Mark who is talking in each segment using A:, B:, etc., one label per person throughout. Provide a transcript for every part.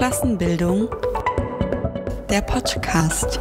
A: Klassenbildung, der Podcast.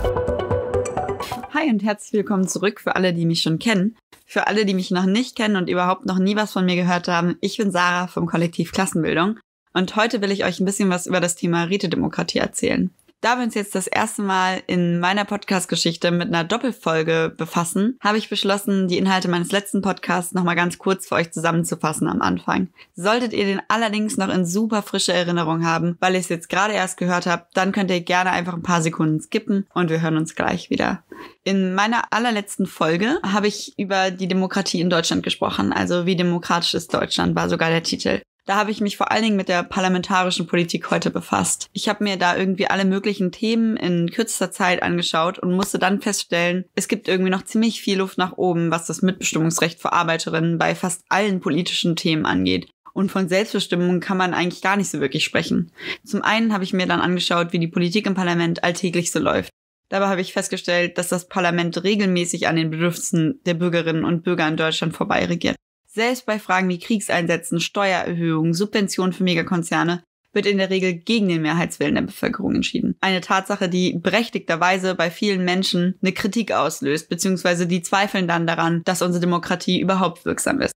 A: Hi und herzlich willkommen zurück für alle, die mich schon kennen. Für alle, die mich noch nicht kennen und überhaupt noch nie was von mir gehört haben, ich bin Sarah vom Kollektiv Klassenbildung und heute will ich euch ein bisschen was über das Thema Rätedemokratie erzählen. Da wir uns jetzt das erste Mal in meiner Podcast-Geschichte mit einer Doppelfolge befassen, habe ich beschlossen, die Inhalte meines letzten Podcasts nochmal ganz kurz für euch zusammenzufassen am Anfang. Solltet ihr den allerdings noch in super frische Erinnerung haben, weil ich es jetzt gerade erst gehört habe, dann könnt ihr gerne einfach ein paar Sekunden skippen und wir hören uns gleich wieder. In meiner allerletzten Folge habe ich über die Demokratie in Deutschland gesprochen, also wie demokratisch ist Deutschland, war sogar der Titel. Da habe ich mich vor allen Dingen mit der parlamentarischen Politik heute befasst. Ich habe mir da irgendwie alle möglichen Themen in kürzester Zeit angeschaut und musste dann feststellen, es gibt irgendwie noch ziemlich viel Luft nach oben, was das Mitbestimmungsrecht für Arbeiterinnen bei fast allen politischen Themen angeht. Und von Selbstbestimmung kann man eigentlich gar nicht so wirklich sprechen. Zum einen habe ich mir dann angeschaut, wie die Politik im Parlament alltäglich so läuft. Dabei habe ich festgestellt, dass das Parlament regelmäßig an den Bedürfnissen der Bürgerinnen und Bürger in Deutschland vorbei regiert. Selbst bei Fragen wie Kriegseinsätzen, Steuererhöhungen, Subventionen für Megakonzerne wird in der Regel gegen den Mehrheitswillen der Bevölkerung entschieden. Eine Tatsache, die berechtigterweise bei vielen Menschen eine Kritik auslöst, beziehungsweise die zweifeln dann daran, dass unsere Demokratie überhaupt wirksam ist.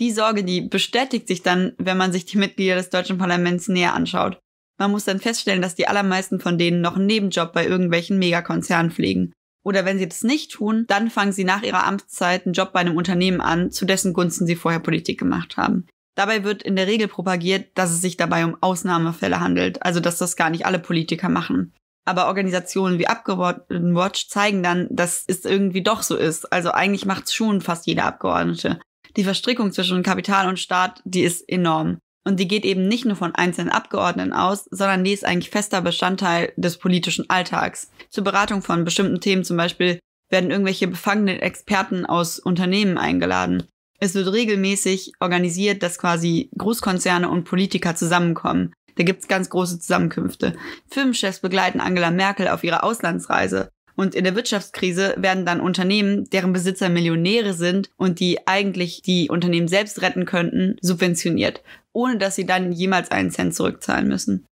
A: Die Sorge, die bestätigt sich dann, wenn man sich die Mitglieder des deutschen Parlaments näher anschaut. Man muss dann feststellen, dass die allermeisten von denen noch einen Nebenjob bei irgendwelchen Megakonzernen pflegen oder wenn sie das nicht tun, dann fangen sie nach ihrer Amtszeit einen Job bei einem Unternehmen an, zu dessen Gunsten sie vorher Politik gemacht haben. Dabei wird in der Regel propagiert, dass es sich dabei um Ausnahmefälle handelt, also dass das gar nicht alle Politiker machen. Aber Organisationen wie Abgeordnetenwatch zeigen dann, dass es irgendwie doch so ist. Also eigentlich macht es schon fast jeder Abgeordnete. Die Verstrickung zwischen Kapital und Staat, die ist enorm. Und die geht eben nicht nur von einzelnen Abgeordneten aus, sondern die ist eigentlich fester Bestandteil des politischen Alltags. Zur Beratung von bestimmten Themen zum Beispiel werden irgendwelche befangenen Experten aus Unternehmen eingeladen. Es wird regelmäßig organisiert, dass quasi Großkonzerne und Politiker zusammenkommen. Da gibt's ganz große Zusammenkünfte. Firmenchefs begleiten Angela Merkel auf ihrer Auslandsreise. Und in der Wirtschaftskrise werden dann Unternehmen, deren Besitzer Millionäre sind und die eigentlich die Unternehmen selbst retten könnten, subventioniert ohne dass sie dann jemals einen Cent zurückzahlen müssen.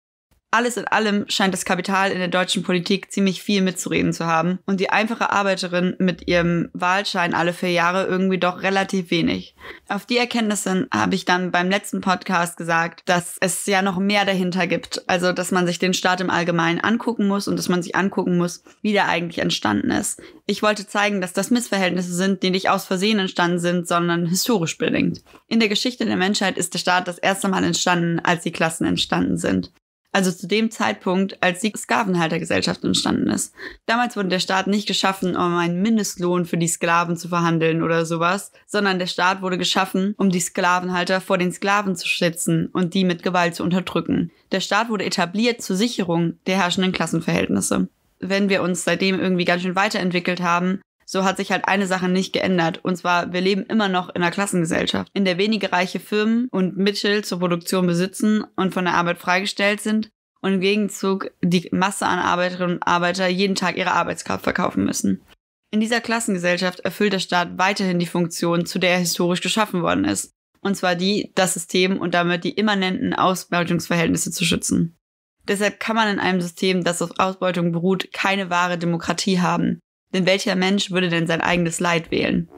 A: Alles in allem scheint das Kapital in der deutschen Politik ziemlich viel mitzureden zu haben und die einfache Arbeiterin mit ihrem Wahlschein alle vier Jahre irgendwie doch relativ wenig. Auf die Erkenntnisse habe ich dann beim letzten Podcast gesagt, dass es ja noch mehr dahinter gibt, also dass man sich den Staat im Allgemeinen angucken muss und dass man sich angucken muss, wie der eigentlich entstanden ist. Ich wollte zeigen, dass das Missverhältnisse sind, die nicht aus Versehen entstanden sind, sondern historisch bedingt. In der Geschichte der Menschheit ist der Staat das erste Mal entstanden, als die Klassen entstanden sind also zu dem Zeitpunkt, als die Sklavenhaltergesellschaft entstanden ist. Damals wurde der Staat nicht geschaffen, um einen Mindestlohn für die Sklaven zu verhandeln oder sowas, sondern der Staat wurde geschaffen, um die Sklavenhalter vor den Sklaven zu schützen und die mit Gewalt zu unterdrücken. Der Staat wurde etabliert zur Sicherung der herrschenden Klassenverhältnisse. Wenn wir uns seitdem irgendwie ganz schön weiterentwickelt haben, so hat sich halt eine Sache nicht geändert. Und zwar, wir leben immer noch in einer Klassengesellschaft, in der wenige reiche Firmen und Mittel zur Produktion besitzen und von der Arbeit freigestellt sind und im Gegenzug die Masse an Arbeiterinnen und Arbeiter jeden Tag ihre Arbeitskraft verkaufen müssen. In dieser Klassengesellschaft erfüllt der Staat weiterhin die Funktion, zu der er historisch geschaffen worden ist, und zwar die, das System und damit die immanenten Ausbeutungsverhältnisse zu schützen. Deshalb kann man in einem System, das auf Ausbeutung beruht, keine wahre Demokratie haben, denn welcher Mensch würde denn sein eigenes Leid wählen?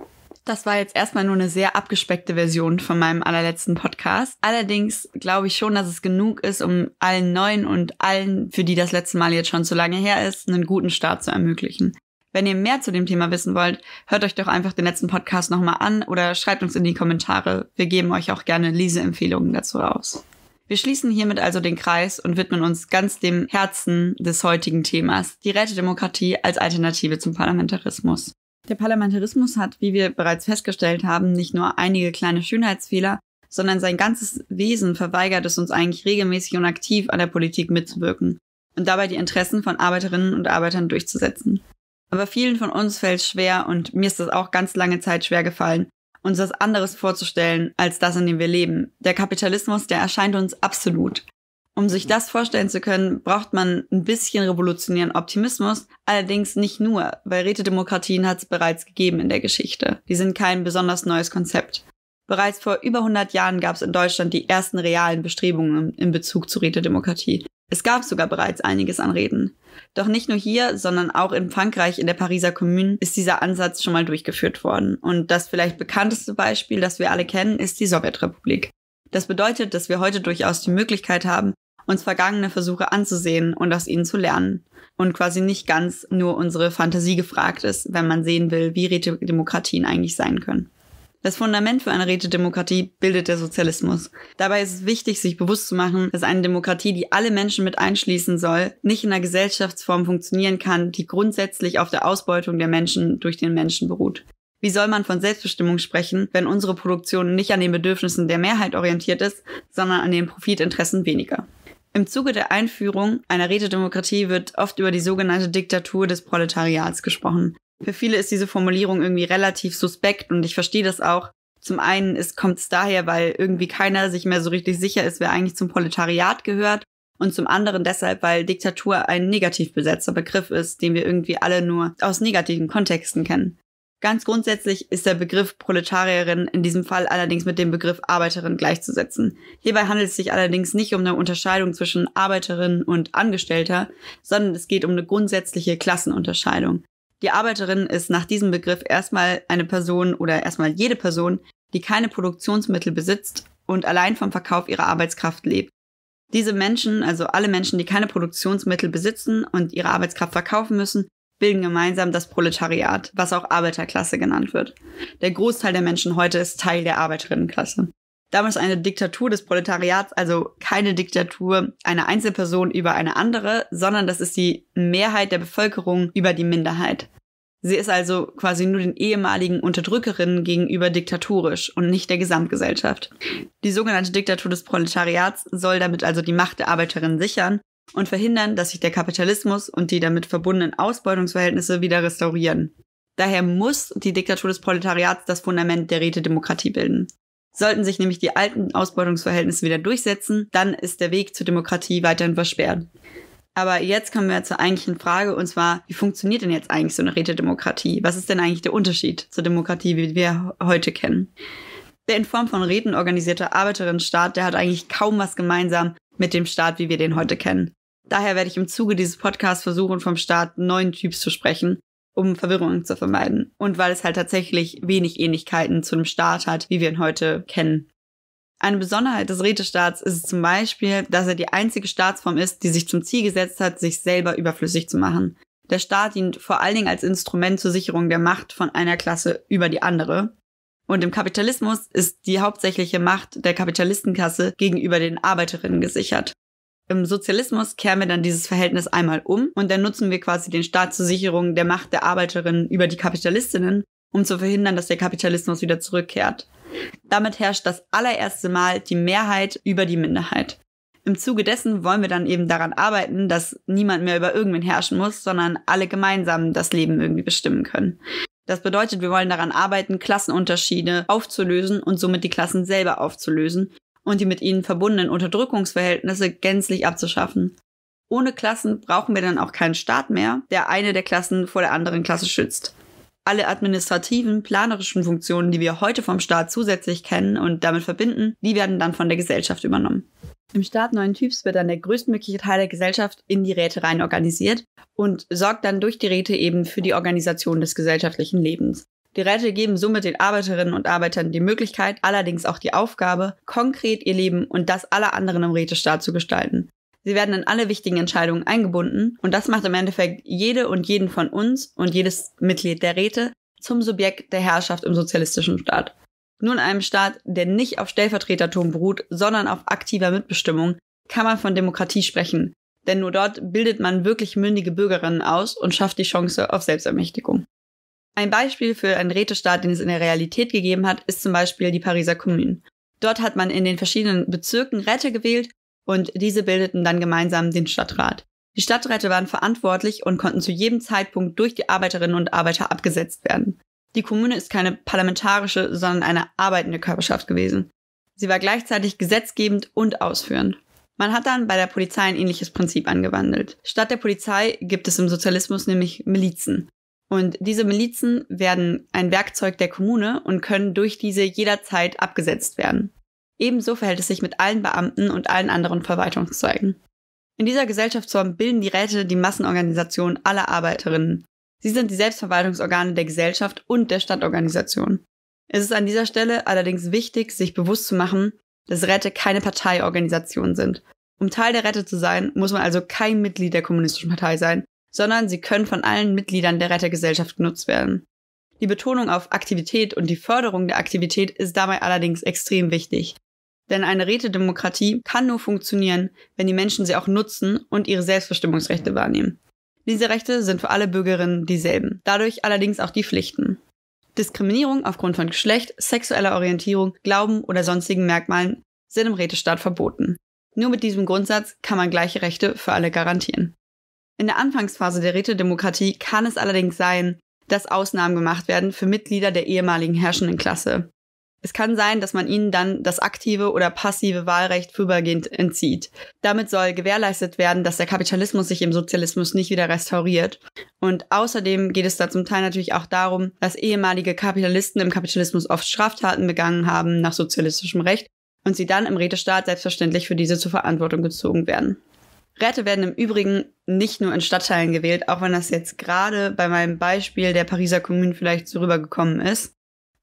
A: Das war jetzt erstmal nur eine sehr abgespeckte Version von meinem allerletzten Podcast. Allerdings glaube ich schon, dass es genug ist, um allen Neuen und allen, für die das letzte Mal jetzt schon zu lange her ist, einen guten Start zu ermöglichen. Wenn ihr mehr zu dem Thema wissen wollt, hört euch doch einfach den letzten Podcast nochmal an oder schreibt uns in die Kommentare. Wir geben euch auch gerne Leseempfehlungen dazu raus. Wir schließen hiermit also den Kreis und widmen uns ganz dem Herzen des heutigen Themas, die Rätedemokratie als Alternative zum Parlamentarismus. Der Parlamentarismus hat, wie wir bereits festgestellt haben, nicht nur einige kleine Schönheitsfehler, sondern sein ganzes Wesen verweigert es uns eigentlich regelmäßig und aktiv an der Politik mitzuwirken und dabei die Interessen von Arbeiterinnen und Arbeitern durchzusetzen. Aber vielen von uns fällt es schwer und mir ist das auch ganz lange Zeit schwer gefallen, uns was anderes vorzustellen als das, in dem wir leben. Der Kapitalismus, der erscheint uns absolut. Um sich das vorstellen zu können, braucht man ein bisschen revolutionären Optimismus, allerdings nicht nur, weil Rätedemokratien hat es bereits gegeben in der Geschichte. Die sind kein besonders neues Konzept. Bereits vor über 100 Jahren gab es in Deutschland die ersten realen Bestrebungen in Bezug zu Rätedemokratie. Es gab sogar bereits einiges an Reden. Doch nicht nur hier, sondern auch in Frankreich in der Pariser Kommune ist dieser Ansatz schon mal durchgeführt worden. Und das vielleicht bekannteste Beispiel, das wir alle kennen, ist die Sowjetrepublik. Das bedeutet, dass wir heute durchaus die Möglichkeit haben, uns vergangene Versuche anzusehen und aus ihnen zu lernen. Und quasi nicht ganz nur unsere Fantasie gefragt ist, wenn man sehen will, wie Demokratien eigentlich sein können. Das Fundament für eine Rätedemokratie bildet der Sozialismus. Dabei ist es wichtig, sich bewusst zu machen, dass eine Demokratie, die alle Menschen mit einschließen soll, nicht in einer Gesellschaftsform funktionieren kann, die grundsätzlich auf der Ausbeutung der Menschen durch den Menschen beruht. Wie soll man von Selbstbestimmung sprechen, wenn unsere Produktion nicht an den Bedürfnissen der Mehrheit orientiert ist, sondern an den Profitinteressen weniger? Im Zuge der Einführung einer Rätedemokratie wird oft über die sogenannte Diktatur des Proletariats gesprochen. Für viele ist diese Formulierung irgendwie relativ suspekt und ich verstehe das auch. Zum einen kommt es daher, weil irgendwie keiner sich mehr so richtig sicher ist, wer eigentlich zum Proletariat gehört. Und zum anderen deshalb, weil Diktatur ein negativ besetzter Begriff ist, den wir irgendwie alle nur aus negativen Kontexten kennen. Ganz grundsätzlich ist der Begriff Proletarierin in diesem Fall allerdings mit dem Begriff Arbeiterin gleichzusetzen. Hierbei handelt es sich allerdings nicht um eine Unterscheidung zwischen Arbeiterin und Angestellter, sondern es geht um eine grundsätzliche Klassenunterscheidung. Die Arbeiterin ist nach diesem Begriff erstmal eine Person oder erstmal jede Person, die keine Produktionsmittel besitzt und allein vom Verkauf ihrer Arbeitskraft lebt. Diese Menschen, also alle Menschen, die keine Produktionsmittel besitzen und ihre Arbeitskraft verkaufen müssen, bilden gemeinsam das Proletariat, was auch Arbeiterklasse genannt wird. Der Großteil der Menschen heute ist Teil der Arbeiterinnenklasse damals eine Diktatur des Proletariats, also keine Diktatur einer Einzelperson über eine andere, sondern das ist die Mehrheit der Bevölkerung über die Minderheit. Sie ist also quasi nur den ehemaligen Unterdrückerinnen gegenüber diktatorisch und nicht der Gesamtgesellschaft. Die sogenannte Diktatur des Proletariats soll damit also die Macht der Arbeiterinnen sichern und verhindern, dass sich der Kapitalismus und die damit verbundenen Ausbeutungsverhältnisse wieder restaurieren. Daher muss die Diktatur des Proletariats das Fundament der Rätedemokratie bilden. Sollten sich nämlich die alten Ausbeutungsverhältnisse wieder durchsetzen, dann ist der Weg zur Demokratie weiterhin versperrt. Aber jetzt kommen wir zur eigentlichen Frage, und zwar, wie funktioniert denn jetzt eigentlich so eine Rätedemokratie? Was ist denn eigentlich der Unterschied zur Demokratie, wie wir heute kennen? Der in Form von Räten organisierte Arbeiterinnenstaat, der hat eigentlich kaum was gemeinsam mit dem Staat, wie wir den heute kennen. Daher werde ich im Zuge dieses Podcasts versuchen, vom Staat neuen Typs zu sprechen um Verwirrungen zu vermeiden und weil es halt tatsächlich wenig Ähnlichkeiten zu einem Staat hat, wie wir ihn heute kennen. Eine Besonderheit des Rätestaats ist zum Beispiel, dass er die einzige Staatsform ist, die sich zum Ziel gesetzt hat, sich selber überflüssig zu machen. Der Staat dient vor allen Dingen als Instrument zur Sicherung der Macht von einer Klasse über die andere. Und im Kapitalismus ist die hauptsächliche Macht der Kapitalistenkasse gegenüber den Arbeiterinnen gesichert. Im Sozialismus kehren wir dann dieses Verhältnis einmal um und dann nutzen wir quasi den Staat zur Sicherung der Macht der Arbeiterinnen über die Kapitalistinnen, um zu verhindern, dass der Kapitalismus wieder zurückkehrt. Damit herrscht das allererste Mal die Mehrheit über die Minderheit. Im Zuge dessen wollen wir dann eben daran arbeiten, dass niemand mehr über irgendwen herrschen muss, sondern alle gemeinsam das Leben irgendwie bestimmen können. Das bedeutet, wir wollen daran arbeiten, Klassenunterschiede aufzulösen und somit die Klassen selber aufzulösen und die mit ihnen verbundenen Unterdrückungsverhältnisse gänzlich abzuschaffen. Ohne Klassen brauchen wir dann auch keinen Staat mehr, der eine der Klassen vor der anderen Klasse schützt. Alle administrativen, planerischen Funktionen, die wir heute vom Staat zusätzlich kennen und damit verbinden, die werden dann von der Gesellschaft übernommen. Im Staat neuen Typs wird dann der größtmögliche Teil der Gesellschaft in die Räte rein organisiert und sorgt dann durch die Räte eben für die Organisation des gesellschaftlichen Lebens. Die Räte geben somit den Arbeiterinnen und Arbeitern die Möglichkeit, allerdings auch die Aufgabe, konkret ihr Leben und das aller anderen im Rätestaat zu gestalten. Sie werden in alle wichtigen Entscheidungen eingebunden und das macht im Endeffekt jede und jeden von uns und jedes Mitglied der Räte zum Subjekt der Herrschaft im sozialistischen Staat. Nur in einem Staat, der nicht auf Stellvertretertum beruht, sondern auf aktiver Mitbestimmung, kann man von Demokratie sprechen, denn nur dort bildet man wirklich mündige Bürgerinnen aus und schafft die Chance auf Selbstermächtigung. Ein Beispiel für einen Rätestaat, den es in der Realität gegeben hat, ist zum Beispiel die Pariser Kommune. Dort hat man in den verschiedenen Bezirken Räte gewählt und diese bildeten dann gemeinsam den Stadtrat. Die Stadträte waren verantwortlich und konnten zu jedem Zeitpunkt durch die Arbeiterinnen und Arbeiter abgesetzt werden. Die Kommune ist keine parlamentarische, sondern eine arbeitende Körperschaft gewesen. Sie war gleichzeitig gesetzgebend und ausführend. Man hat dann bei der Polizei ein ähnliches Prinzip angewandelt. Statt der Polizei gibt es im Sozialismus nämlich Milizen. Und diese Milizen werden ein Werkzeug der Kommune und können durch diese jederzeit abgesetzt werden. Ebenso verhält es sich mit allen Beamten und allen anderen Verwaltungszweigen. In dieser Gesellschaftsform bilden die Räte die Massenorganisation aller Arbeiterinnen. Sie sind die Selbstverwaltungsorgane der Gesellschaft und der Stadtorganisation. Es ist an dieser Stelle allerdings wichtig, sich bewusst zu machen, dass Räte keine Parteiorganisation sind. Um Teil der Räte zu sein, muss man also kein Mitglied der Kommunistischen Partei sein, sondern sie können von allen Mitgliedern der Rettergesellschaft genutzt werden. Die Betonung auf Aktivität und die Förderung der Aktivität ist dabei allerdings extrem wichtig. Denn eine Rätedemokratie kann nur funktionieren, wenn die Menschen sie auch nutzen und ihre Selbstbestimmungsrechte wahrnehmen. Diese Rechte sind für alle Bürgerinnen dieselben, dadurch allerdings auch die Pflichten. Diskriminierung aufgrund von Geschlecht, sexueller Orientierung, Glauben oder sonstigen Merkmalen sind im Rätestaat verboten. Nur mit diesem Grundsatz kann man gleiche Rechte für alle garantieren. In der Anfangsphase der Rätedemokratie kann es allerdings sein, dass Ausnahmen gemacht werden für Mitglieder der ehemaligen herrschenden Klasse. Es kann sein, dass man ihnen dann das aktive oder passive Wahlrecht vorübergehend entzieht. Damit soll gewährleistet werden, dass der Kapitalismus sich im Sozialismus nicht wieder restauriert. Und außerdem geht es da zum Teil natürlich auch darum, dass ehemalige Kapitalisten im Kapitalismus oft Straftaten begangen haben nach sozialistischem Recht und sie dann im Rätestaat selbstverständlich für diese zur Verantwortung gezogen werden. Räte werden im Übrigen nicht nur in Stadtteilen gewählt, auch wenn das jetzt gerade bei meinem Beispiel der Pariser Kommune vielleicht so rübergekommen ist,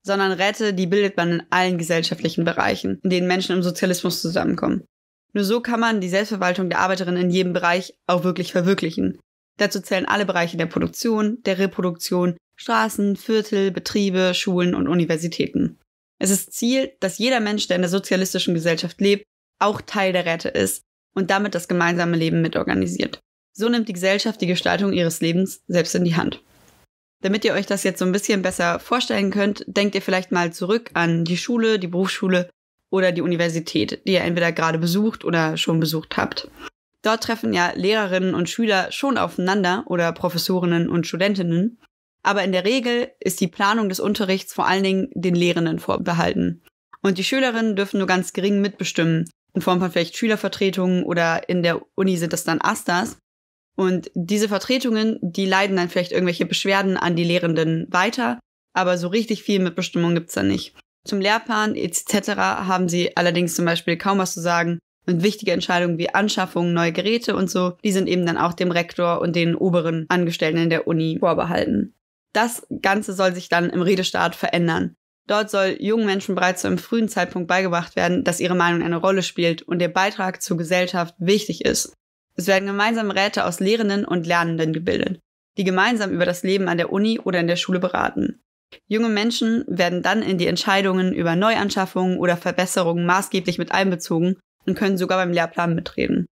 A: sondern Räte, die bildet man in allen gesellschaftlichen Bereichen, in denen Menschen im Sozialismus zusammenkommen. Nur so kann man die Selbstverwaltung der Arbeiterinnen in jedem Bereich auch wirklich verwirklichen. Dazu zählen alle Bereiche der Produktion, der Reproduktion, Straßen, Viertel, Betriebe, Schulen und Universitäten. Es ist Ziel, dass jeder Mensch, der in der sozialistischen Gesellschaft lebt, auch Teil der Räte ist und damit das gemeinsame Leben mitorganisiert. So nimmt die Gesellschaft die Gestaltung ihres Lebens selbst in die Hand. Damit ihr euch das jetzt so ein bisschen besser vorstellen könnt, denkt ihr vielleicht mal zurück an die Schule, die Berufsschule oder die Universität, die ihr entweder gerade besucht oder schon besucht habt. Dort treffen ja Lehrerinnen und Schüler schon aufeinander oder Professorinnen und Studentinnen, aber in der Regel ist die Planung des Unterrichts vor allen Dingen den Lehrenden vorbehalten. Und die Schülerinnen dürfen nur ganz gering mitbestimmen, in Form von vielleicht Schülervertretungen oder in der Uni sind das dann Astas. Und diese Vertretungen, die leiden dann vielleicht irgendwelche Beschwerden an die Lehrenden weiter, aber so richtig viel Mitbestimmung gibt's da nicht. Zum Lehrplan etc. haben sie allerdings zum Beispiel kaum was zu sagen. Und wichtige Entscheidungen wie Anschaffung, neue Geräte und so, die sind eben dann auch dem Rektor und den oberen Angestellten in der Uni vorbehalten. Das Ganze soll sich dann im Redestaat verändern. Dort soll jungen Menschen bereits zu einem frühen Zeitpunkt beigebracht werden, dass ihre Meinung eine Rolle spielt und ihr Beitrag zur Gesellschaft wichtig ist. Es werden gemeinsam Räte aus Lehrenden und Lernenden gebildet, die gemeinsam über das Leben an der Uni oder in der Schule beraten. Junge Menschen werden dann in die Entscheidungen über Neuanschaffungen oder Verbesserungen maßgeblich mit einbezogen und können sogar beim Lehrplan mitreden.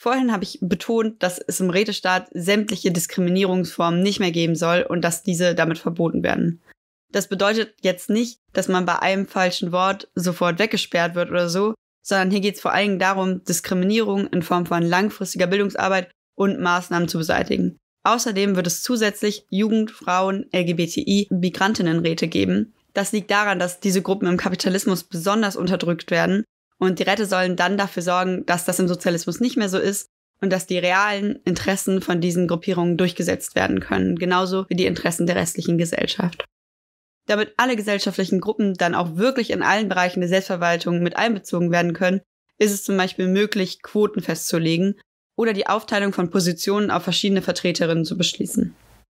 A: Vorhin habe ich betont, dass es im Rätestaat sämtliche Diskriminierungsformen nicht mehr geben soll und dass diese damit verboten werden. Das bedeutet jetzt nicht, dass man bei einem falschen Wort sofort weggesperrt wird oder so, sondern hier geht es vor allen Dingen darum, Diskriminierung in Form von langfristiger Bildungsarbeit und Maßnahmen zu beseitigen. Außerdem wird es zusätzlich Jugend-, Frauen-, LGBTI-, Migrantinnenräte geben. Das liegt daran, dass diese Gruppen im Kapitalismus besonders unterdrückt werden und die Räte sollen dann dafür sorgen, dass das im Sozialismus nicht mehr so ist und dass die realen Interessen von diesen Gruppierungen durchgesetzt werden können, genauso wie die Interessen der restlichen Gesellschaft damit alle gesellschaftlichen Gruppen dann auch wirklich in allen Bereichen der Selbstverwaltung mit einbezogen werden können, ist es zum Beispiel möglich, Quoten festzulegen oder die Aufteilung von Positionen auf verschiedene Vertreterinnen zu beschließen.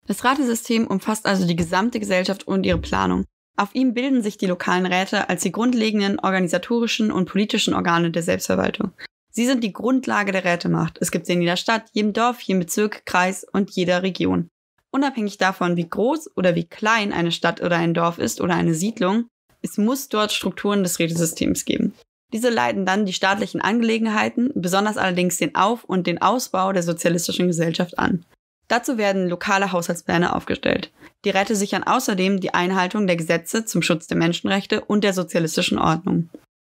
A: Das Ratesystem umfasst also die gesamte Gesellschaft und ihre Planung. Auf ihm bilden sich die lokalen Räte als die grundlegenden organisatorischen und politischen Organe der Selbstverwaltung. Sie sind die Grundlage der Rätemacht. Es gibt sie in jeder Stadt, jedem Dorf, jedem Bezirk, Kreis und jeder Region. Unabhängig davon, wie groß oder wie klein eine Stadt oder ein Dorf ist oder eine Siedlung, es muss dort Strukturen des Redesystems geben. Diese leiten dann die staatlichen Angelegenheiten, besonders allerdings den Auf- und den Ausbau der sozialistischen Gesellschaft an. Dazu werden lokale Haushaltspläne aufgestellt. Die Räte sichern außerdem die Einhaltung der Gesetze zum Schutz der Menschenrechte und der sozialistischen Ordnung.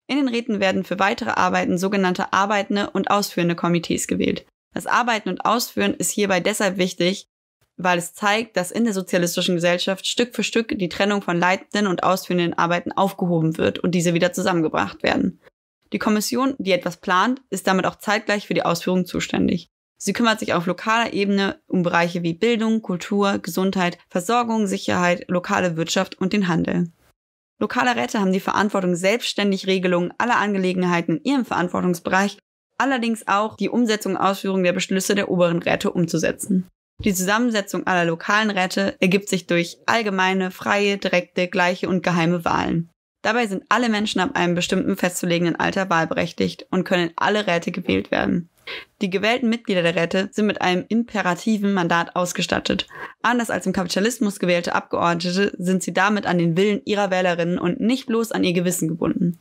A: In den Räten werden für weitere Arbeiten sogenannte arbeitende und ausführende Komitees gewählt. Das Arbeiten und Ausführen ist hierbei deshalb wichtig, weil es zeigt, dass in der sozialistischen Gesellschaft Stück für Stück die Trennung von leitenden und ausführenden Arbeiten aufgehoben wird und diese wieder zusammengebracht werden. Die Kommission, die etwas plant, ist damit auch zeitgleich für die Ausführung zuständig. Sie kümmert sich auf lokaler Ebene um Bereiche wie Bildung, Kultur, Gesundheit, Versorgung, Sicherheit, lokale Wirtschaft und den Handel. Lokale Räte haben die Verantwortung, selbstständig Regelungen aller Angelegenheiten in ihrem Verantwortungsbereich, allerdings auch die Umsetzung und Ausführung der Beschlüsse der oberen Räte umzusetzen. Die Zusammensetzung aller lokalen Räte ergibt sich durch allgemeine, freie, direkte, gleiche und geheime Wahlen. Dabei sind alle Menschen ab einem bestimmten festzulegenden Alter wahlberechtigt und können alle Räte gewählt werden. Die gewählten Mitglieder der Räte sind mit einem imperativen Mandat ausgestattet. Anders als im Kapitalismus gewählte Abgeordnete sind sie damit an den Willen ihrer Wählerinnen und nicht bloß an ihr Gewissen gebunden.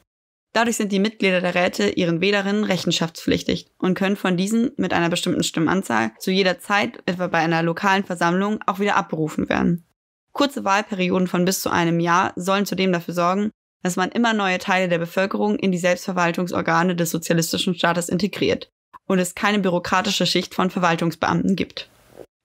A: Dadurch sind die Mitglieder der Räte ihren Wählerinnen rechenschaftspflichtig und können von diesen mit einer bestimmten Stimmenanzahl zu jeder Zeit, etwa bei einer lokalen Versammlung, auch wieder abberufen werden. Kurze Wahlperioden von bis zu einem Jahr sollen zudem dafür sorgen, dass man immer neue Teile der Bevölkerung in die Selbstverwaltungsorgane des sozialistischen Staates integriert und es keine bürokratische Schicht von Verwaltungsbeamten gibt.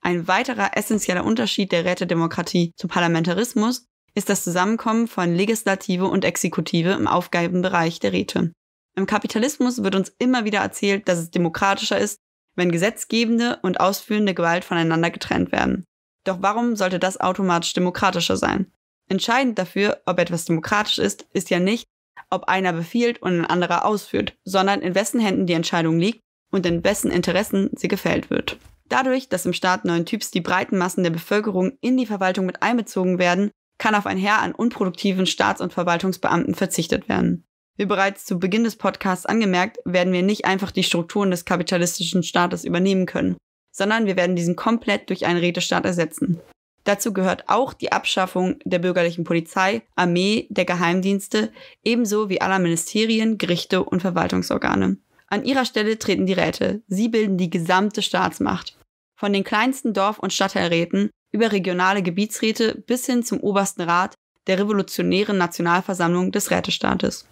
A: Ein weiterer essentieller Unterschied der Rätedemokratie zum Parlamentarismus ist das Zusammenkommen von Legislative und Exekutive im Aufgabenbereich der Räte. Im Kapitalismus wird uns immer wieder erzählt, dass es demokratischer ist, wenn gesetzgebende und ausführende Gewalt voneinander getrennt werden. Doch warum sollte das automatisch demokratischer sein? Entscheidend dafür, ob etwas demokratisch ist, ist ja nicht, ob einer befiehlt und ein anderer ausführt, sondern in wessen Händen die Entscheidung liegt und in wessen Interessen sie gefällt wird. Dadurch, dass im Staat neuen Typs die breiten Massen der Bevölkerung in die Verwaltung mit einbezogen werden, kann auf ein Heer an unproduktiven Staats- und Verwaltungsbeamten verzichtet werden. Wie bereits zu Beginn des Podcasts angemerkt, werden wir nicht einfach die Strukturen des kapitalistischen Staates übernehmen können, sondern wir werden diesen komplett durch einen Rätestaat ersetzen. Dazu gehört auch die Abschaffung der bürgerlichen Polizei, Armee, der Geheimdienste, ebenso wie aller Ministerien, Gerichte und Verwaltungsorgane. An ihrer Stelle treten die Räte. Sie bilden die gesamte Staatsmacht. Von den kleinsten Dorf- und Stadtteilräten über regionale Gebietsräte bis hin zum obersten Rat der revolutionären Nationalversammlung des Rätestaates.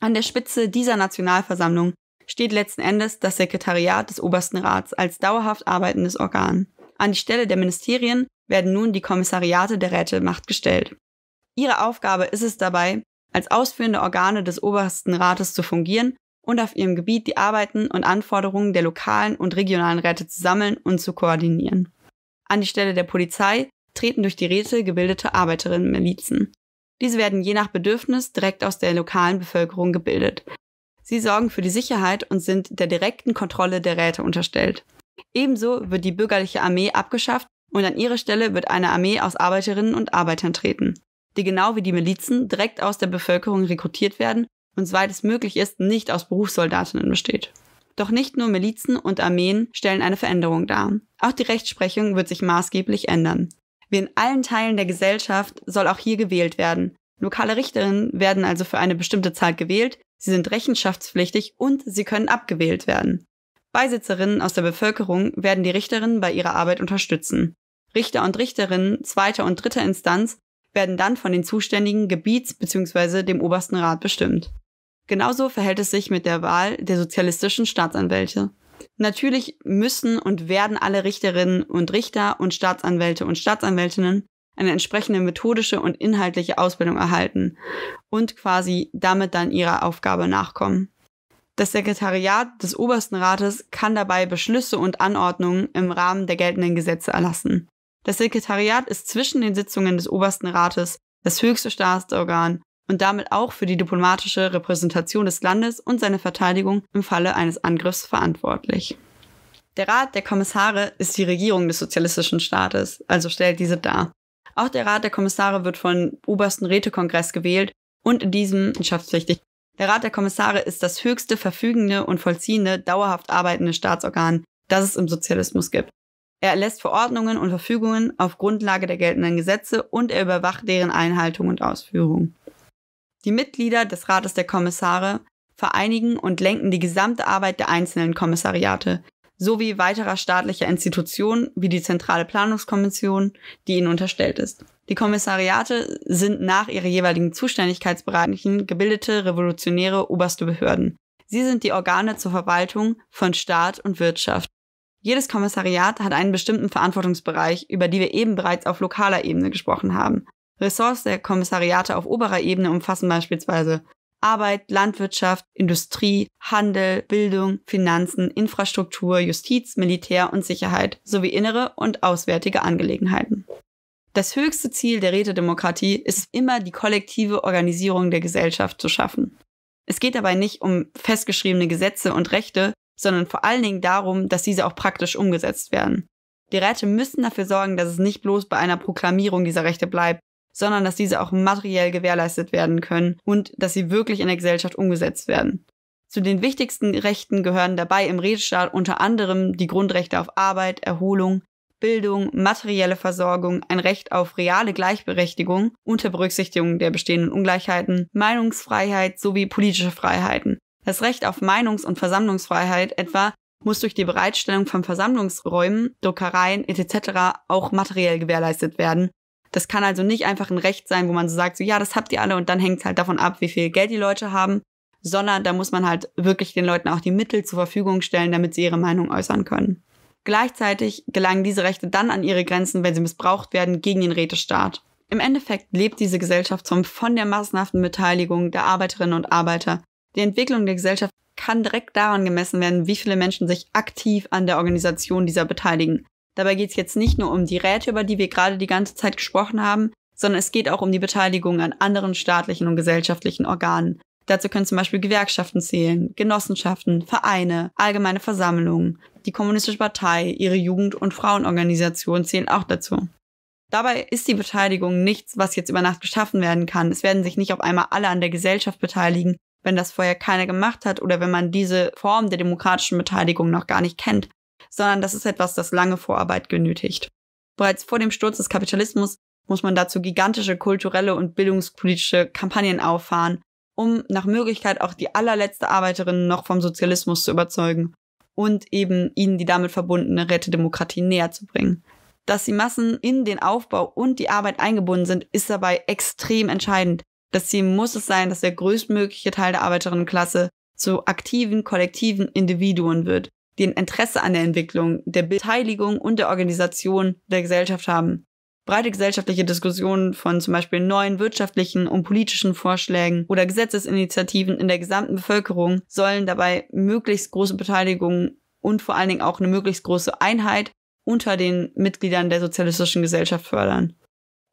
A: An der Spitze dieser Nationalversammlung steht letzten Endes das Sekretariat des obersten Rats als dauerhaft arbeitendes Organ. An die Stelle der Ministerien werden nun die Kommissariate der Rätemacht gestellt. Ihre Aufgabe ist es dabei, als ausführende Organe des obersten Rates zu fungieren und auf ihrem Gebiet die Arbeiten und Anforderungen der lokalen und regionalen Räte zu sammeln und zu koordinieren. An die Stelle der Polizei treten durch die Räte gebildete Arbeiterinnen-Milizen. Diese werden je nach Bedürfnis direkt aus der lokalen Bevölkerung gebildet. Sie sorgen für die Sicherheit und sind der direkten Kontrolle der Räte unterstellt. Ebenso wird die bürgerliche Armee abgeschafft und an ihre Stelle wird eine Armee aus Arbeiterinnen und Arbeitern treten, die genau wie die Milizen direkt aus der Bevölkerung rekrutiert werden und soweit es möglich ist, nicht aus Berufssoldatinnen besteht. Doch nicht nur Milizen und Armeen stellen eine Veränderung dar. Auch die Rechtsprechung wird sich maßgeblich ändern. Wie in allen Teilen der Gesellschaft soll auch hier gewählt werden. Lokale Richterinnen werden also für eine bestimmte Zeit gewählt, sie sind rechenschaftspflichtig und sie können abgewählt werden. Beisitzerinnen aus der Bevölkerung werden die Richterinnen bei ihrer Arbeit unterstützen. Richter und Richterinnen zweiter und dritter Instanz werden dann von den zuständigen Gebiets- bzw. dem obersten Rat bestimmt. Genauso verhält es sich mit der Wahl der sozialistischen Staatsanwälte. Natürlich müssen und werden alle Richterinnen und Richter und Staatsanwälte und Staatsanwältinnen eine entsprechende methodische und inhaltliche Ausbildung erhalten und quasi damit dann ihrer Aufgabe nachkommen. Das Sekretariat des Obersten Rates kann dabei Beschlüsse und Anordnungen im Rahmen der geltenden Gesetze erlassen. Das Sekretariat ist zwischen den Sitzungen des Obersten Rates das höchste Staatsorgan und damit auch für die diplomatische Repräsentation des Landes und seine Verteidigung im Falle eines Angriffs verantwortlich. Der Rat der Kommissare ist die Regierung des sozialistischen Staates, also stellt diese dar. Auch der Rat der Kommissare wird vom obersten Rätekongress gewählt und in diesem schaftspflichtig. Der Rat der Kommissare ist das höchste verfügende und vollziehende, dauerhaft arbeitende Staatsorgan, das es im Sozialismus gibt. Er erlässt Verordnungen und Verfügungen auf Grundlage der geltenden Gesetze und er überwacht deren Einhaltung und Ausführung. Die Mitglieder des Rates der Kommissare vereinigen und lenken die gesamte Arbeit der einzelnen Kommissariate sowie weiterer staatlicher Institutionen wie die Zentrale Planungskommission, die ihnen unterstellt ist. Die Kommissariate sind nach ihrer jeweiligen Zuständigkeitsbereichen gebildete revolutionäre oberste Behörden. Sie sind die Organe zur Verwaltung von Staat und Wirtschaft. Jedes Kommissariat hat einen bestimmten Verantwortungsbereich, über die wir eben bereits auf lokaler Ebene gesprochen haben. Ressorts der Kommissariate auf oberer Ebene umfassen beispielsweise Arbeit, Landwirtschaft, Industrie, Handel, Bildung, Finanzen, Infrastruktur, Justiz, Militär und Sicherheit sowie innere und auswärtige Angelegenheiten. Das höchste Ziel der Rätedemokratie ist immer, die kollektive Organisierung der Gesellschaft zu schaffen. Es geht dabei nicht um festgeschriebene Gesetze und Rechte, sondern vor allen Dingen darum, dass diese auch praktisch umgesetzt werden. Die Räte müssen dafür sorgen, dass es nicht bloß bei einer Proklamierung dieser Rechte bleibt, sondern dass diese auch materiell gewährleistet werden können und dass sie wirklich in der Gesellschaft umgesetzt werden. Zu den wichtigsten Rechten gehören dabei im Redestaat unter anderem die Grundrechte auf Arbeit, Erholung, Bildung, materielle Versorgung, ein Recht auf reale Gleichberechtigung unter Berücksichtigung der bestehenden Ungleichheiten, Meinungsfreiheit sowie politische Freiheiten. Das Recht auf Meinungs- und Versammlungsfreiheit etwa muss durch die Bereitstellung von Versammlungsräumen, Druckereien etc. auch materiell gewährleistet werden, das kann also nicht einfach ein Recht sein, wo man so sagt, so ja, das habt ihr alle und dann hängt es halt davon ab, wie viel Geld die Leute haben, sondern da muss man halt wirklich den Leuten auch die Mittel zur Verfügung stellen, damit sie ihre Meinung äußern können. Gleichzeitig gelangen diese Rechte dann an ihre Grenzen, wenn sie missbraucht werden gegen den Rätestaat. Im Endeffekt lebt diese Gesellschaftsform von der massenhaften Beteiligung der Arbeiterinnen und Arbeiter. Die Entwicklung der Gesellschaft kann direkt daran gemessen werden, wie viele Menschen sich aktiv an der Organisation dieser beteiligen. Dabei geht es jetzt nicht nur um die Räte, über die wir gerade die ganze Zeit gesprochen haben, sondern es geht auch um die Beteiligung an anderen staatlichen und gesellschaftlichen Organen. Dazu können zum Beispiel Gewerkschaften zählen, Genossenschaften, Vereine, allgemeine Versammlungen. Die Kommunistische Partei, ihre Jugend- und Frauenorganisation zählen auch dazu. Dabei ist die Beteiligung nichts, was jetzt über Nacht geschaffen werden kann. Es werden sich nicht auf einmal alle an der Gesellschaft beteiligen, wenn das vorher keiner gemacht hat oder wenn man diese Form der demokratischen Beteiligung noch gar nicht kennt sondern das ist etwas, das lange Vorarbeit genötigt. Bereits vor dem Sturz des Kapitalismus muss man dazu gigantische kulturelle und bildungspolitische Kampagnen auffahren, um nach Möglichkeit auch die allerletzte Arbeiterin noch vom Sozialismus zu überzeugen und eben ihnen die damit verbundene Rätedemokratie näher zu bringen. Dass die Massen in den Aufbau und die Arbeit eingebunden sind, ist dabei extrem entscheidend. Das Ziel muss es sein, dass der größtmögliche Teil der Arbeiterinnenklasse zu aktiven, kollektiven Individuen wird, die ein Interesse an der Entwicklung, der Beteiligung und der Organisation der Gesellschaft haben. Breite gesellschaftliche Diskussionen von zum Beispiel neuen wirtschaftlichen und politischen Vorschlägen oder Gesetzesinitiativen in der gesamten Bevölkerung sollen dabei möglichst große Beteiligung und vor allen Dingen auch eine möglichst große Einheit unter den Mitgliedern der sozialistischen Gesellschaft fördern.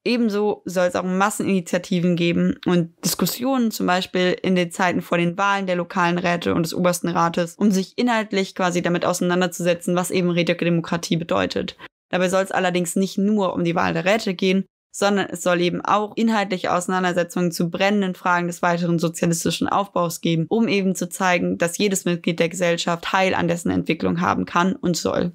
A: Ebenso soll es auch Masseninitiativen geben und Diskussionen, zum Beispiel in den Zeiten vor den Wahlen der lokalen Räte und des obersten Rates, um sich inhaltlich quasi damit auseinanderzusetzen, was eben Rededemokratie bedeutet. Dabei soll es allerdings nicht nur um die Wahl der Räte gehen, sondern es soll eben auch inhaltliche Auseinandersetzungen zu brennenden Fragen des weiteren sozialistischen Aufbaus geben, um eben zu zeigen, dass jedes Mitglied der Gesellschaft Teil an dessen Entwicklung haben kann und soll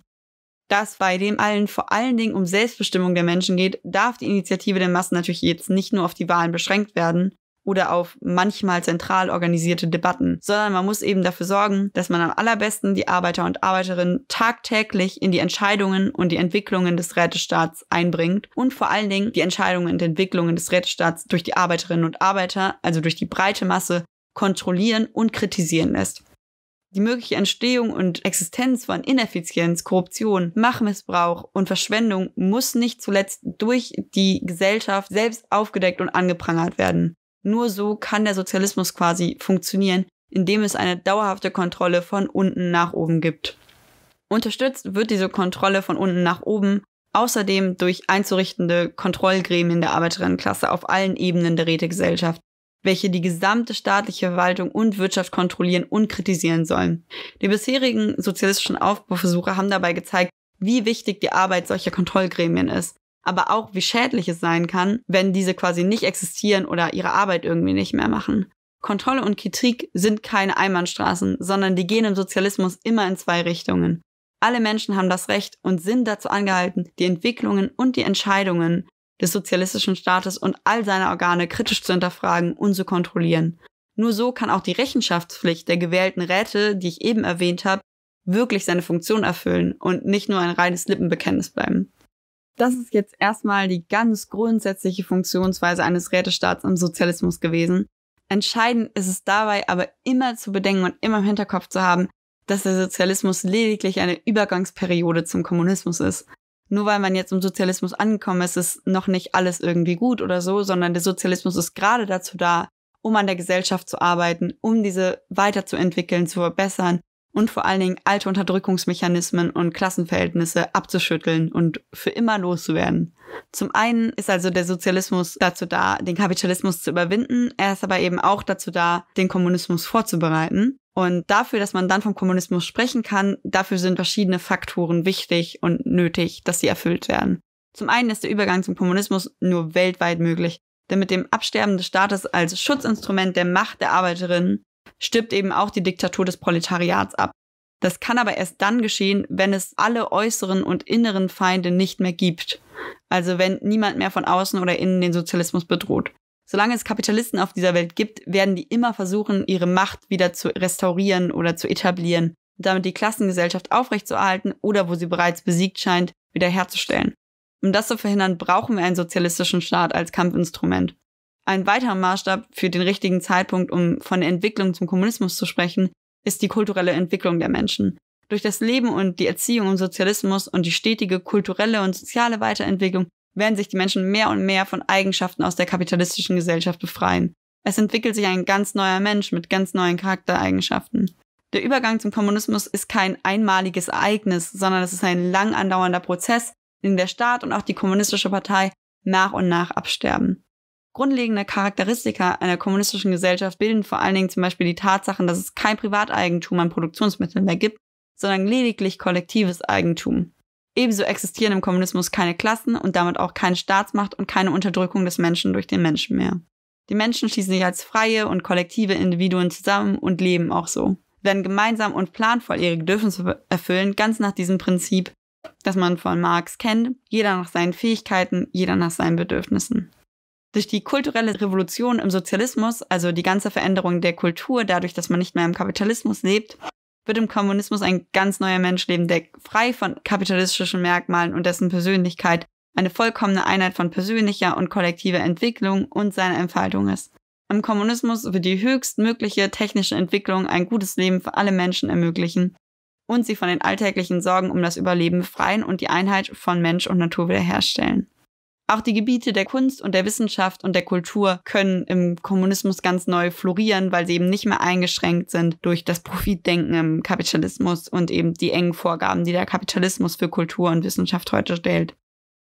A: dass bei dem allen vor allen Dingen um Selbstbestimmung der Menschen geht, darf die Initiative der Massen natürlich jetzt nicht nur auf die Wahlen beschränkt werden oder auf manchmal zentral organisierte Debatten, sondern man muss eben dafür sorgen, dass man am allerbesten die Arbeiter und Arbeiterinnen tagtäglich in die Entscheidungen und die Entwicklungen des Rätestaats einbringt und vor allen Dingen die Entscheidungen und Entwicklungen des Rätestaats durch die Arbeiterinnen und Arbeiter, also durch die breite Masse, kontrollieren und kritisieren lässt. Die mögliche Entstehung und Existenz von Ineffizienz, Korruption, Machmissbrauch und Verschwendung muss nicht zuletzt durch die Gesellschaft selbst aufgedeckt und angeprangert werden. Nur so kann der Sozialismus quasi funktionieren, indem es eine dauerhafte Kontrolle von unten nach oben gibt. Unterstützt wird diese Kontrolle von unten nach oben außerdem durch einzurichtende Kontrollgremien der Arbeiterinnenklasse auf allen Ebenen der Rätegesellschaft, welche die gesamte staatliche Verwaltung und Wirtschaft kontrollieren und kritisieren sollen. Die bisherigen sozialistischen Aufbauversuche haben dabei gezeigt, wie wichtig die Arbeit solcher Kontrollgremien ist, aber auch wie schädlich es sein kann, wenn diese quasi nicht existieren oder ihre Arbeit irgendwie nicht mehr machen. Kontrolle und Kritik sind keine Einbahnstraßen, sondern die gehen im Sozialismus immer in zwei Richtungen. Alle Menschen haben das Recht und sind dazu angehalten, die Entwicklungen und die Entscheidungen des sozialistischen Staates und all seiner Organe kritisch zu hinterfragen und zu kontrollieren. Nur so kann auch die Rechenschaftspflicht der gewählten Räte, die ich eben erwähnt habe, wirklich seine Funktion erfüllen und nicht nur ein reines Lippenbekenntnis bleiben. Das ist jetzt erstmal die ganz grundsätzliche Funktionsweise eines Rätestaats im Sozialismus gewesen. Entscheidend ist es dabei aber immer zu bedenken und immer im Hinterkopf zu haben, dass der Sozialismus lediglich eine Übergangsperiode zum Kommunismus ist nur weil man jetzt im Sozialismus angekommen ist, ist noch nicht alles irgendwie gut oder so, sondern der Sozialismus ist gerade dazu da, um an der Gesellschaft zu arbeiten, um diese weiterzuentwickeln, zu verbessern und vor allen Dingen alte Unterdrückungsmechanismen und Klassenverhältnisse abzuschütteln und für immer loszuwerden. Zum einen ist also der Sozialismus dazu da, den Kapitalismus zu überwinden, er ist aber eben auch dazu da, den Kommunismus vorzubereiten. Und dafür, dass man dann vom Kommunismus sprechen kann, dafür sind verschiedene Faktoren wichtig und nötig, dass sie erfüllt werden. Zum einen ist der Übergang zum Kommunismus nur weltweit möglich, denn mit dem Absterben des Staates als Schutzinstrument der Macht der Arbeiterinnen stirbt eben auch die Diktatur des Proletariats ab. Das kann aber erst dann geschehen, wenn es alle äußeren und inneren Feinde nicht mehr gibt. Also wenn niemand mehr von außen oder innen den Sozialismus bedroht. Solange es Kapitalisten auf dieser Welt gibt, werden die immer versuchen, ihre Macht wieder zu restaurieren oder zu etablieren und damit die Klassengesellschaft aufrechtzuerhalten oder wo sie bereits besiegt scheint, wiederherzustellen. Um das zu verhindern, brauchen wir einen sozialistischen Staat als Kampfinstrument. Ein weiterer Maßstab für den richtigen Zeitpunkt, um von der Entwicklung zum Kommunismus zu sprechen, ist die kulturelle Entwicklung der Menschen. Durch das Leben und die Erziehung im Sozialismus und die stetige kulturelle und soziale Weiterentwicklung werden sich die Menschen mehr und mehr von Eigenschaften aus der kapitalistischen Gesellschaft befreien. Es entwickelt sich ein ganz neuer Mensch mit ganz neuen Charaktereigenschaften. Der Übergang zum Kommunismus ist kein einmaliges Ereignis, sondern es ist ein lang andauernder Prozess, in dem der Staat und auch die kommunistische Partei nach und nach absterben. Grundlegende Charakteristika einer kommunistischen Gesellschaft bilden vor allen Dingen zum Beispiel die Tatsachen, dass es kein Privateigentum an Produktionsmitteln mehr gibt, sondern lediglich kollektives Eigentum. Ebenso existieren im Kommunismus keine Klassen und damit auch keine Staatsmacht und keine Unterdrückung des Menschen durch den Menschen mehr. Die Menschen schließen sich als freie und kollektive Individuen zusammen und leben auch so, werden gemeinsam und planvoll ihre Bedürfnisse erfüllen, ganz nach diesem Prinzip, das man von Marx kennt, jeder nach seinen Fähigkeiten, jeder nach seinen Bedürfnissen. Durch die kulturelle Revolution im Sozialismus, also die ganze Veränderung der Kultur, dadurch, dass man nicht mehr im Kapitalismus lebt, wird im Kommunismus ein ganz neuer Mensch leben, der frei von kapitalistischen Merkmalen und dessen Persönlichkeit eine vollkommene Einheit von persönlicher und kollektiver Entwicklung und seiner Entfaltung ist. Im Kommunismus wird die höchstmögliche technische Entwicklung ein gutes Leben für alle Menschen ermöglichen und sie von den alltäglichen Sorgen um das Überleben befreien und die Einheit von Mensch und Natur wiederherstellen. Auch die Gebiete der Kunst und der Wissenschaft und der Kultur können im Kommunismus ganz neu florieren, weil sie eben nicht mehr eingeschränkt sind durch das Profitdenken im Kapitalismus und eben die engen Vorgaben, die der Kapitalismus für Kultur und Wissenschaft heute stellt.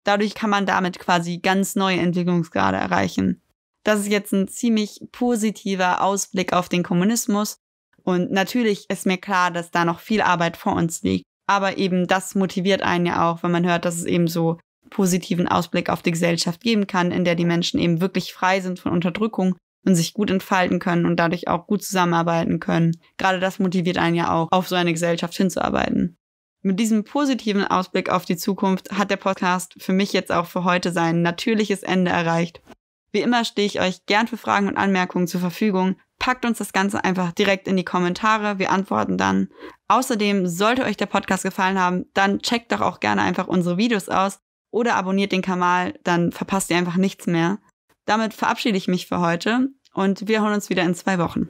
A: Dadurch kann man damit quasi ganz neue Entwicklungsgrade erreichen. Das ist jetzt ein ziemlich positiver Ausblick auf den Kommunismus und natürlich ist mir klar, dass da noch viel Arbeit vor uns liegt. Aber eben das motiviert einen ja auch, wenn man hört, dass es eben so positiven Ausblick auf die Gesellschaft geben kann, in der die Menschen eben wirklich frei sind von Unterdrückung und sich gut entfalten können und dadurch auch gut zusammenarbeiten können. Gerade das motiviert einen ja auch, auf so eine Gesellschaft hinzuarbeiten. Mit diesem positiven Ausblick auf die Zukunft hat der Podcast für mich jetzt auch für heute sein natürliches Ende erreicht. Wie immer stehe ich euch gern für Fragen und Anmerkungen zur Verfügung. Packt uns das Ganze einfach direkt in die Kommentare, wir antworten dann. Außerdem, sollte euch der Podcast gefallen haben, dann checkt doch auch gerne einfach unsere Videos aus oder abonniert den Kanal, dann verpasst ihr einfach nichts mehr. Damit verabschiede ich mich für heute und wir hören uns wieder in zwei Wochen.